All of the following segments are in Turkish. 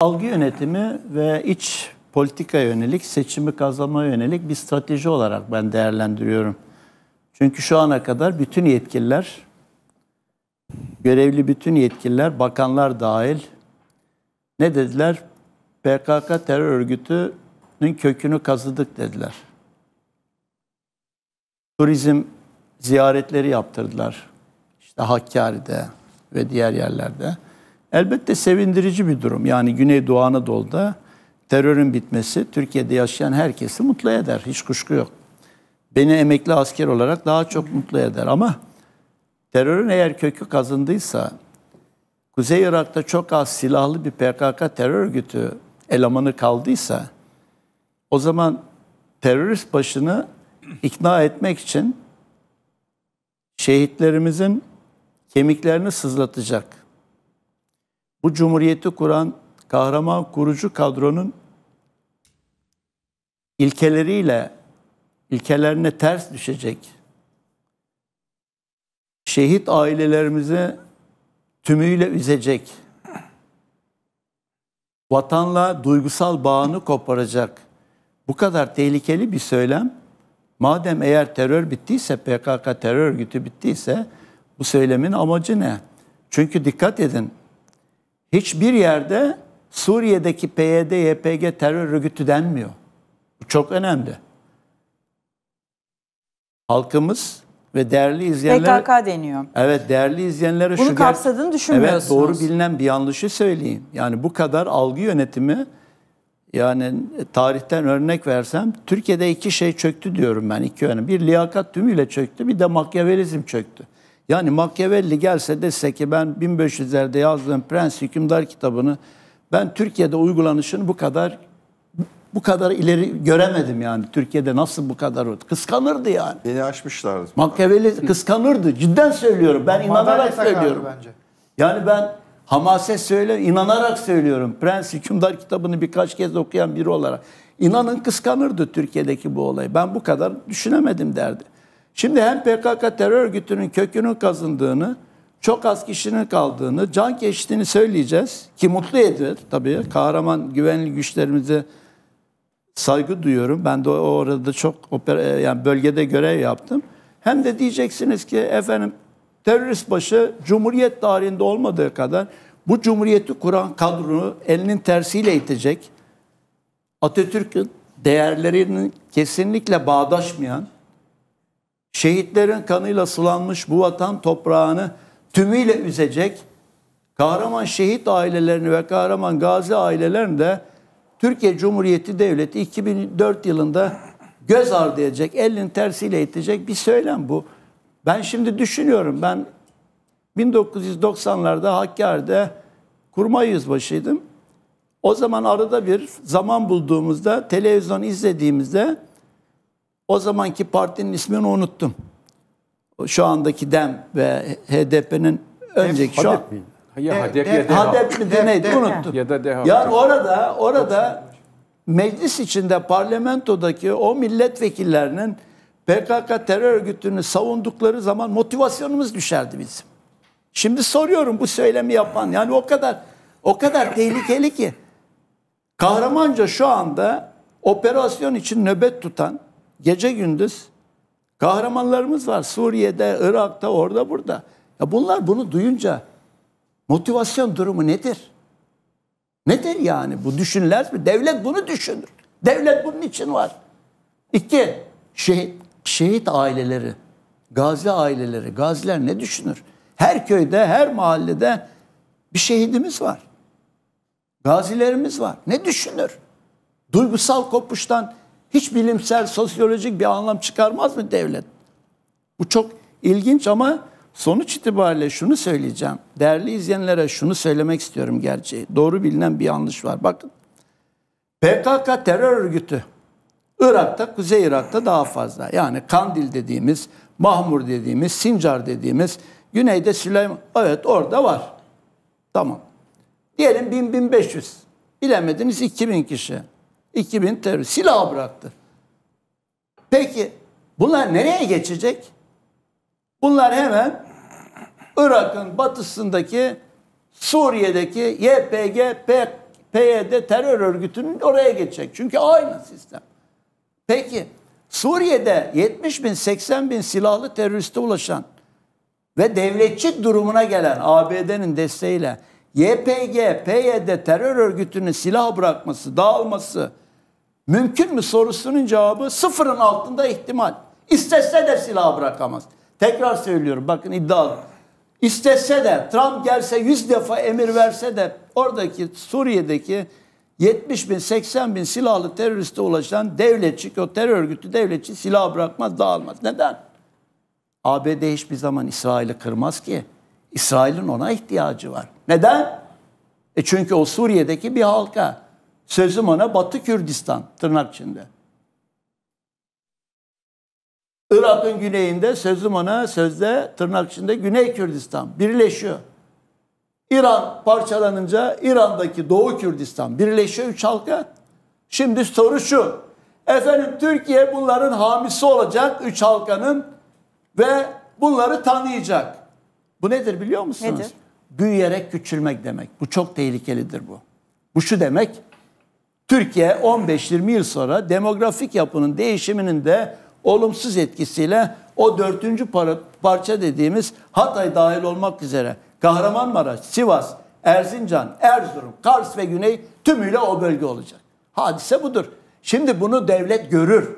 Algı yönetimi ve iç politika yönelik, seçimi kazanma yönelik bir strateji olarak ben değerlendiriyorum. Çünkü şu ana kadar bütün yetkililer, görevli bütün yetkililer, bakanlar dahil ne dediler? PKK terör örgütünün kökünü kazıdık dediler. Turizm ziyaretleri yaptırdılar. İşte Hakkari'de ve diğer yerlerde. Elbette sevindirici bir durum. Yani Güneydoğu Anadolu'da terörün bitmesi Türkiye'de yaşayan herkesi mutlu eder. Hiç kuşku yok. Beni emekli asker olarak daha çok mutlu eder ama terörün eğer kökü kazındıysa Kuzey Irak'ta çok az silahlı bir PKK terör örgütü elemanı kaldıysa o zaman terörist başını ikna etmek için şehitlerimizin kemiklerini sızlatacak bu cumhuriyeti kuran kahraman kurucu kadronun ilkeleriyle ilkelerine ters düşecek şehit ailelerimizi tümüyle üzecek vatanla duygusal bağını koparacak bu kadar tehlikeli bir söylem madem eğer terör bittiyse PKK terör örgütü bittiyse bu söylemin amacı ne? Çünkü dikkat edin hiçbir yerde Suriye'deki PYD, YPG terör örgütü denmiyor. Bu çok önemli. Halkımız ve değerli izleyenler PKK deniyor. Evet, değerli izleyenlere Bunu şu kapsadığını düşünmüyorsunuz. Evet, doğru bilinen bir yanlışı söyleyeyim. Yani bu kadar algı yönetimi yani tarihten örnek versem Türkiye'de iki şey çöktü diyorum ben iki yönü. Bir liyakat tümüyle çöktü, bir de makyavelizm çöktü. Yani Machiavelli gelse dese ki ben 1500'lerde yazdığım Prens Hükümdar kitabını ben Türkiye'de uygulanışını bu kadar bu kadar ileri göremedim yani. Türkiye'de nasıl bu kadar oldu? Kıskanırdı yani. Beni aşmışlardı. Machiavelli kıskanırdı. Cidden söylüyorum. Ben inanarak söylüyorum. Bence. Yani ben hamaset söyle inanarak söylüyorum. Prens Hükümdar kitabını birkaç kez okuyan biri olarak. İnanın kıskanırdı Türkiye'deki bu olayı. Ben bu kadar düşünemedim derdi. Şimdi hem PKK terör örgütünün kökünün kazındığını, çok az kişinin kaldığını, can geçtiğini söyleyeceğiz. Ki mutlu ediyor tabii. Kahraman güvenli güçlerimize saygı duyuyorum. Ben de o arada çok e, yani bölgede görev yaptım. Hem de diyeceksiniz ki efendim terörist başı Cumhuriyet tarihinde olmadığı kadar bu Cumhuriyeti kuran kadronu elinin tersiyle itecek. Atatürk'ün değerlerinin kesinlikle bağdaşmayan, şehitlerin kanıyla sulanmış bu vatan toprağını tümüyle üzecek, kahraman şehit ailelerini ve kahraman gazi ailelerini de Türkiye Cumhuriyeti Devleti 2004 yılında göz ardı edecek, elin tersiyle itecek bir söylem bu. Ben şimdi düşünüyorum, ben 1990'larda Hakkari'de kurmay yüzbaşıydım. O zaman arada bir zaman bulduğumuzda, televizyon izlediğimizde o zamanki partinin ismini unuttum. Şu andaki DEM ve HDP'nin önceki şu an. Miydi? Ya HDP, ya HDP mi de, unuttum. Ya da DEHA. Yani orada, orada meclis içinde parlamentodaki o milletvekillerinin PKK terör örgütünü savundukları zaman motivasyonumuz düşerdi bizim. Şimdi soruyorum bu söylemi yapan yani o kadar o kadar tehlikeli ki. Kahramanca şu anda operasyon için nöbet tutan gece gündüz kahramanlarımız var. Suriye'de, Irak'ta, orada burada. Ya bunlar bunu duyunca motivasyon durumu nedir? Nedir yani bu düşünülmez mi? Devlet bunu düşünür. Devlet bunun için var. İki, şehit, şehit aileleri, gazi aileleri, gaziler ne düşünür? Her köyde, her mahallede bir şehidimiz var. Gazilerimiz var. Ne düşünür? Duygusal kopuştan hiç bilimsel, sosyolojik bir anlam çıkarmaz mı devlet? Bu çok ilginç ama sonuç itibariyle şunu söyleyeceğim. Değerli izleyenlere şunu söylemek istiyorum gerçeği. Doğru bilinen bir yanlış var. Bakın PKK terör örgütü Irak'ta, Kuzey Irak'ta daha fazla. Yani Kandil dediğimiz, Mahmur dediğimiz, Sincar dediğimiz, Güneyde Süleyman. Evet orada var. Tamam. Diyelim 1000-1500. Bilemediniz 2000 kişi. 2000 terörist silah bıraktı. Peki bunlar nereye geçecek? Bunlar hemen Irak'ın batısındaki Suriye'deki YPG, PYD terör örgütünün oraya geçecek. Çünkü aynı sistem. Peki Suriye'de 70 bin 80 bin silahlı teröriste ulaşan ve devletçi durumuna gelen ABD'nin desteğiyle YPG, PYD terör örgütünün silah bırakması, dağılması, mümkün mü sorusunun cevabı sıfırın altında ihtimal. İstese de silah bırakamaz. Tekrar söylüyorum bakın iddialı. İstese de Trump gelse yüz defa emir verse de oradaki Suriye'deki 70 bin 80 bin silahlı teröriste ulaşan devletçi o terör örgütü devletçi silah bırakmaz dağılmaz. Neden? ABD hiçbir zaman İsrail'i kırmaz ki. İsrail'in ona ihtiyacı var. Neden? E çünkü o Suriye'deki bir halka. Sözüm ona Batı Kürdistan tırnak içinde. Irak'ın güneyinde sözüm ona sözde tırnak içinde Güney Kürdistan birleşiyor. İran parçalanınca İran'daki Doğu Kürdistan birleşiyor üç halka. Şimdi soru şu. Efendim Türkiye bunların hamisi olacak üç halkanın ve bunları tanıyacak. Bu nedir biliyor musunuz? Nedir? Büyüyerek küçülmek demek. Bu çok tehlikelidir bu. Bu şu demek Türkiye 15-20 yıl sonra demografik yapının değişiminin de olumsuz etkisiyle o dördüncü para, parça dediğimiz Hatay dahil olmak üzere Kahramanmaraş, Sivas, Erzincan, Erzurum, Kars ve Güney tümüyle o bölge olacak. Hadise budur. Şimdi bunu devlet görür.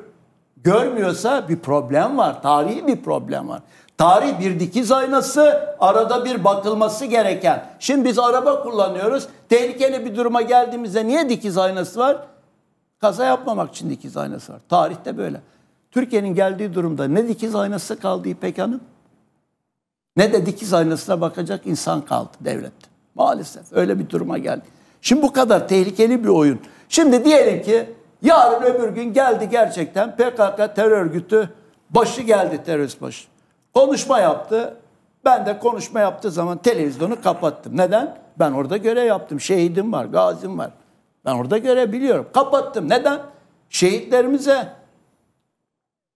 Görmüyorsa bir problem var. Tarihi bir problem var. Tarih bir dikiz aynası, arada bir bakılması gereken. Şimdi biz araba kullanıyoruz. Tehlikeli bir duruma geldiğimizde niye dikiz aynası var? Kaza yapmamak için dikiz aynası var. Tarihte böyle. Türkiye'nin geldiği durumda ne dikiz aynası kaldı İpek Hanım? Ne de dikiz aynasına bakacak insan kaldı devlette. Maalesef öyle bir duruma geldi. Şimdi bu kadar tehlikeli bir oyun. Şimdi diyelim ki yarın öbür gün geldi gerçekten PKK terör örgütü başı geldi terörist başı. Konuşma yaptı. Ben de konuşma yaptığı zaman televizyonu kapattım. Neden? Ben orada görev yaptım. Şehidim var, gazim var. Ben orada görev biliyorum. Kapattım. Neden? Şehitlerimize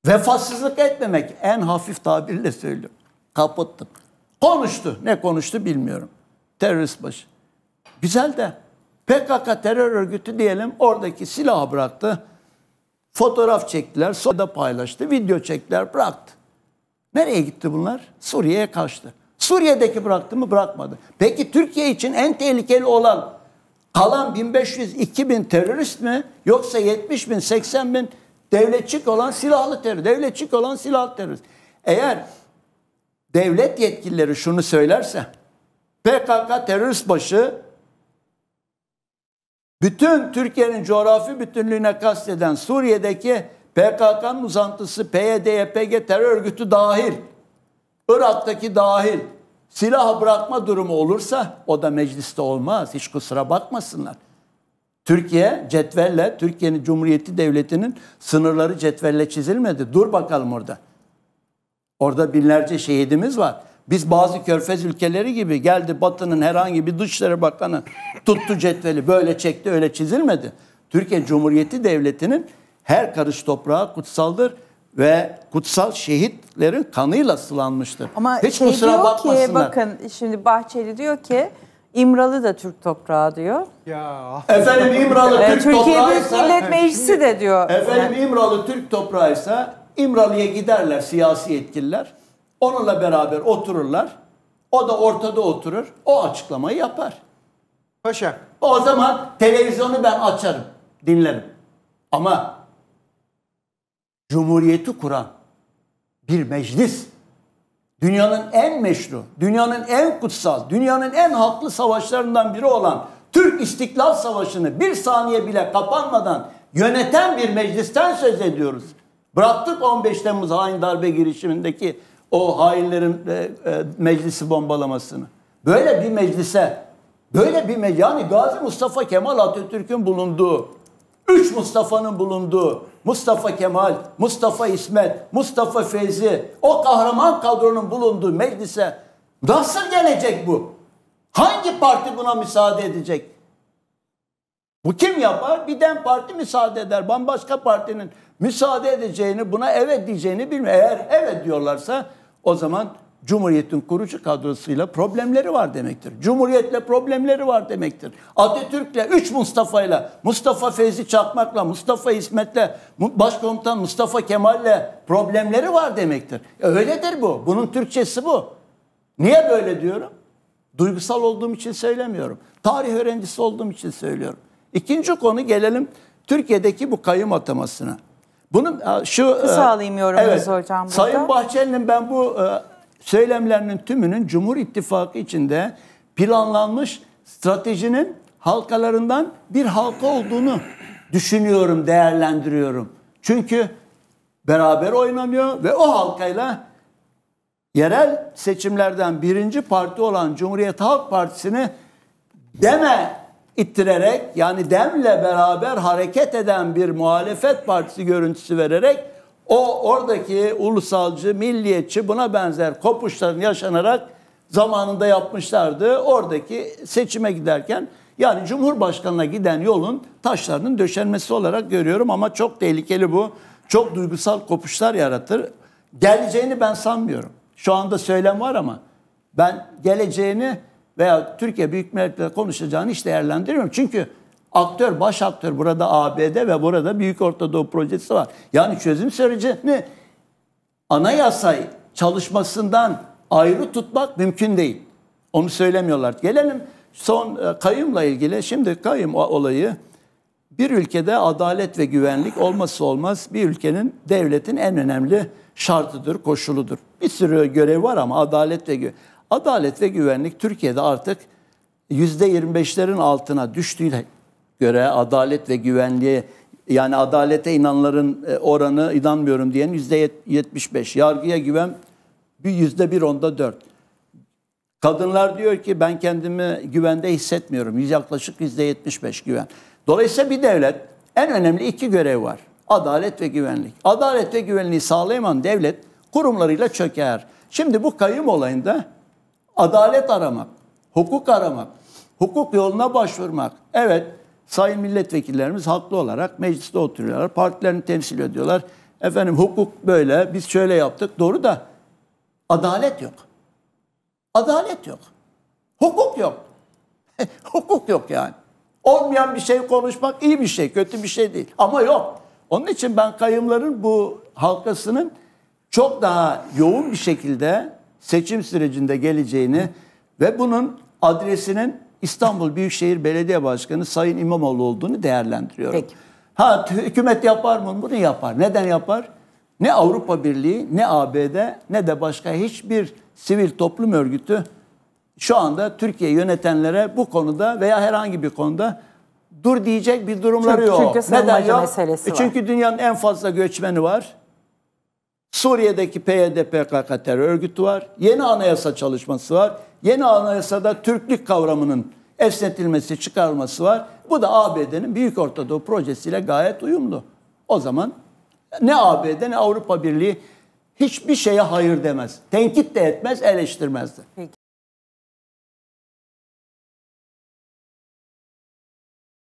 vefasızlık etmemek. En hafif tabirle söylüyorum. Kapattım. Konuştu. Ne konuştu bilmiyorum. Terörist başı. Güzel de PKK terör örgütü diyelim oradaki silahı bıraktı. Fotoğraf çektiler, sonra da paylaştı, video çektiler, bıraktı. Nereye gitti bunlar? Suriye'ye kaçtı. Suriye'deki bıraktı mı? Bırakmadı. Peki Türkiye için en tehlikeli olan kalan 1500-2000 terörist mi? Yoksa 70 bin, 80 bin devletçik olan silahlı terörist, devletçik olan silahlı terörist. Eğer devlet yetkilileri şunu söylerse PKK terörist başı bütün Türkiye'nin coğrafi bütünlüğüne kasteden Suriye'deki PKK'nın uzantısı PYD, YPG terör örgütü dahil, Irak'taki dahil silah bırakma durumu olursa o da mecliste olmaz. Hiç kusura bakmasınlar. Türkiye cetvelle, Türkiye'nin Cumhuriyeti Devleti'nin sınırları cetvelle çizilmedi. Dur bakalım orada. Orada binlerce şehidimiz var. Biz bazı körfez ülkeleri gibi geldi Batı'nın herhangi bir Dışişleri Bakanı tuttu cetveli böyle çekti öyle çizilmedi. Türkiye Cumhuriyeti Devleti'nin her karış toprağı kutsaldır ve kutsal şehitlerin kanıyla sılanmıştır. Ama Hiç şey diyor ki bakın şimdi Bahçeli diyor ki İmralı da Türk toprağı diyor. Ya. Efendim İmralı e, Türk Türkiye toprağı Türkiye Büyük Millet Meclisi de diyor. Efendim İmralı Türk toprağıysa İmralı'ya giderler siyasi yetkililer. Onunla beraber otururlar. O da ortada oturur. O açıklamayı yapar. Paşa. O zaman televizyonu ben açarım, dinlerim. Ama Cumhuriyeti kuran bir meclis dünyanın en meşru, dünyanın en kutsal, dünyanın en haklı savaşlarından biri olan Türk İstiklal Savaşı'nı bir saniye bile kapanmadan yöneten bir meclisten söz ediyoruz. Bıraktık 15 Temmuz hain darbe girişimindeki o hainlerin e, e, meclisi bombalamasını. Böyle bir meclise, böyle bir meclis, yani Gazi Mustafa Kemal Atatürk'ün bulunduğu, üç Mustafa'nın bulunduğu, Mustafa Kemal, Mustafa İsmet, Mustafa Feyzi o kahraman kadronun bulunduğu meclise nasıl gelecek bu? Hangi parti buna müsaade edecek? Bu kim yapar? Bir den parti müsaade eder. Bambaşka partinin müsaade edeceğini, buna evet diyeceğini bilmiyor. Eğer evet diyorlarsa o zaman Cumhuriyet'in kurucu kadrosuyla problemleri var demektir. Cumhuriyet'le problemleri var demektir. Atatürk'le, üç Mustafa'yla, Mustafa Fevzi Çakmak'la, Mustafa İsmet'le, Başkomutan Mustafa Kemal'le problemleri var demektir. E, öyledir bu. Bunun Türkçesi bu. Niye böyle diyorum? Duygusal olduğum için söylemiyorum. Tarih öğrencisi olduğum için söylüyorum. İkinci konu gelelim Türkiye'deki bu kayyum atamasına. Bunun e, şu Kısa e, alayım yorumunuzu evet, hocam. Burada. Sayın Bahçeli'nin ben bu Söylemlerinin tümünün Cumhur İttifakı içinde planlanmış stratejinin halkalarından bir halka olduğunu düşünüyorum, değerlendiriyorum. Çünkü beraber oynanıyor ve o halkayla yerel seçimlerden birinci parti olan Cumhuriyet Halk Partisi'ni deme ittirerek yani demle beraber hareket eden bir muhalefet partisi görüntüsü vererek o oradaki ulusalcı, milliyetçi buna benzer kopuşların yaşanarak zamanında yapmışlardı. Oradaki seçime giderken yani Cumhurbaşkanı'na giden yolun taşlarının döşenmesi olarak görüyorum ama çok tehlikeli bu. Çok duygusal kopuşlar yaratır. Geleceğini ben sanmıyorum. Şu anda söylem var ama ben geleceğini veya Türkiye Büyük Milletler'le konuşacağını hiç değerlendirmiyorum. Çünkü Aktör, baş aktör burada ABD ve burada Büyük Ortadoğu Projesi var. Yani çözüm sürecini Anayasay çalışmasından ayrı tutmak mümkün değil. Onu söylemiyorlar. Gelelim son e, kayyumla ilgili. Şimdi kayyum olayı bir ülkede adalet ve güvenlik olması olmaz bir ülkenin devletin en önemli şartıdır, koşuludur. Bir sürü görev var ama adalet ve güvenlik. Adalet ve güvenlik Türkiye'de artık %25'lerin altına düştüğüyle göre adalet ve güvenliğe yani adalete inanların e, oranı inanmıyorum diyen yüzde 75. Yargıya güven bir yüzde bir onda dört. Kadınlar diyor ki ben kendimi güvende hissetmiyorum. Yaklaşık yüzde 75 güven. Dolayısıyla bir devlet en önemli iki görev var. Adalet ve güvenlik. Adalet ve güvenliği sağlayamayan devlet kurumlarıyla çöker. Şimdi bu kayım olayında adalet aramak, hukuk aramak, hukuk yoluna başvurmak. Evet Sayın milletvekillerimiz haklı olarak mecliste oturuyorlar. Partilerini temsil ediyorlar. Efendim hukuk böyle, biz şöyle yaptık. Doğru da adalet yok. Adalet yok. Hukuk yok. hukuk yok yani. Olmayan bir şey konuşmak iyi bir şey, kötü bir şey değil. Ama yok. Onun için ben kayımların bu halkasının çok daha yoğun bir şekilde seçim sürecinde geleceğini ve bunun adresinin İstanbul Büyükşehir Belediye Başkanı Sayın İmamoğlu olduğunu değerlendiriyorum. Peki. Ha hükümet yapar mı? Bunu yapar. Neden yapar? Ne Avrupa Birliği, ne ABD, ne de başka hiçbir sivil toplum örgütü şu anda Türkiye yönetenlere bu konuda veya herhangi bir konuda dur diyecek bir durumları çünkü, yok. Çünkü Neden yok? E çünkü dünyanın en fazla göçmeni var. Suriye'deki PYD PKK terör örgütü var. Yeni anayasa çalışması var. Yeni anayasada Türklük kavramının esnetilmesi, çıkarılması var. Bu da ABD'nin Büyük Ortadoğu projesiyle gayet uyumlu. O zaman ne ABD ne Avrupa Birliği hiçbir şeye hayır demez. Tenkit de etmez, eleştirmez de. Peki.